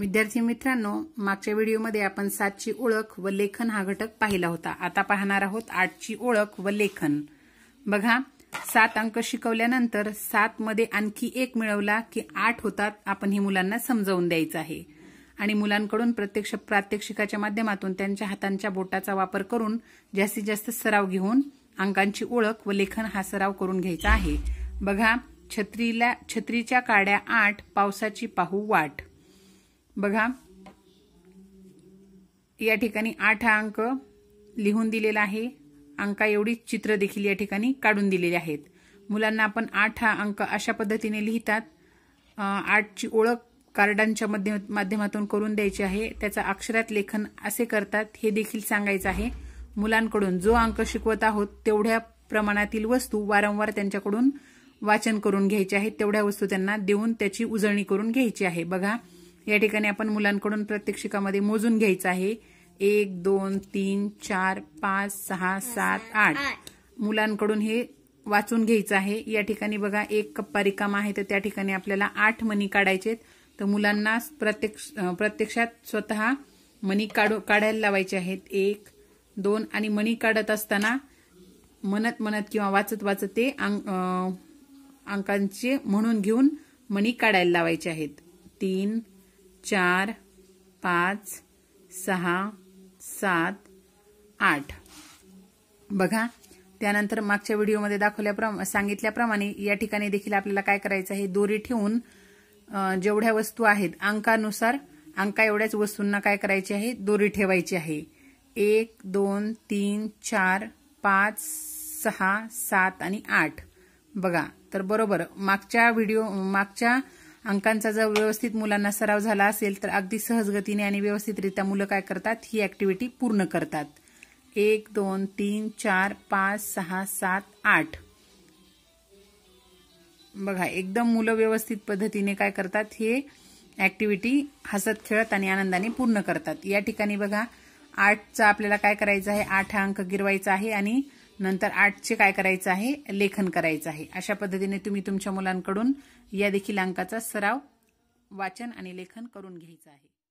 विद्यार्थी मित्रांनो मागच्या व्हिडिओमध्ये आपण सातची ओळख व लेखन हा घटक पाहिला होता आता पाहणार आहोत आठची ओळख व लेखन बघा सात अंक शिकवल्यानंतर सात मध्ये आणखी एक मिळवला की आठ होतात आपण ही मुलांना समजावून द्यायचं आहे आणि मुलांकडून प्रत्यक्ष प्रात्यक्षिकाच्या माध्यमातून त्यांच्या हातांच्या बोटाचा वापर करून जास्तीत जास्त सराव घेऊन अंकांची ओळख व लेखन हा सराव करून घ्यायचा आहे बघा छत्रीला छत्रीच्या काड्या आठ पावसाची पाहू वाट बघा या ठिकाणी आठ हा अंक लिहून दिलेला आहे अंका एवढी चित्र देखील या ठिकाणी काढून दिलेली आहेत मुलांना आपण आठ हा अंक अशा पद्धतीने लिहितात आठची ओळख कार्डांच्या माध्यमातून करून द्यायची आहे त्याचा अक्षरात लेखन असे करतात हे देखील सांगायचं आहे मुलांकडून जो अंक शिकवत आहोत तेवढ्या प्रमाणातील वस्तू वारंवार त्यांच्याकडून वाचन करून घ्यायचे आहेत तेवढ्या वस्तू त्यांना देऊन त्याची उजळणी करून घ्यायची आहे बघा या ठिकाणी आपण मुलांकडून प्रत्यक्षिकामध्ये मोजून घ्यायचं आहे एक दोन तीन चार पाच सहा सात आठ मुलांकडून हे वाचून घ्यायचं आहे या ठिकाणी बघा एक कप्पा रिकामा आहे तर त्या ठिकाणी आपल्याला आठ मनी काढायचे तर मुलांना प्रत्यक्ष प्रत्यक्षात स्वतः मणी काढू काढायला लावायचे आहेत एक दोन आणि मणी काढत असताना म्हणत म्हणत किंवा वाचत वाचत ते अंकांचे म्हणून घेऊन मणी काढायला लावायचे आहेत तीन चार पाच सहा सात आठ बघा त्यानंतर मागच्या व्हिडिओमध्ये दाखवल्याप्रमा सांगितल्याप्रमाणे या ठिकाणी देखील आपल्याला काय करायचं आहे दोरी ठेवून जेवढ्या वस्तू आहेत अंकानुसार अंका एवढ्याच वस्तूंना काय करायची आहे दोरी ठेवायची आहे एक दोन तीन चार पाच सहा सात आणि आठ बघा तर बरोबर मागच्या व्हिडिओ मागच्या अंकांचा जर व्यवस्थित मुलांना सराव झाला असेल तर अगदी सहजगतीने आणि व्यवस्थितरित्या मुलं काय करतात ही ॲक्टिव्हिटी पूर्ण करतात एक दोन तीन चार पाच सहा सात आठ बघा एकदम मुलं व्यवस्थित पद्धतीने काय करतात हे ॲक्टिव्हिटी हसत खेळत आणि आनंदाने पूर्ण करतात या ठिकाणी बघा आठचा आपल्याला काय करायचं आहे आठ अंक गिरवायचा आहे आणि नंतर चे काय करायचं आहे लेखन करायचं आहे अशा पद्धतीने तुम्ही तुमच्या मुलांकडून या देखील अंकाचा सराव वाचन आणि लेखन करून घ्यायचं आहे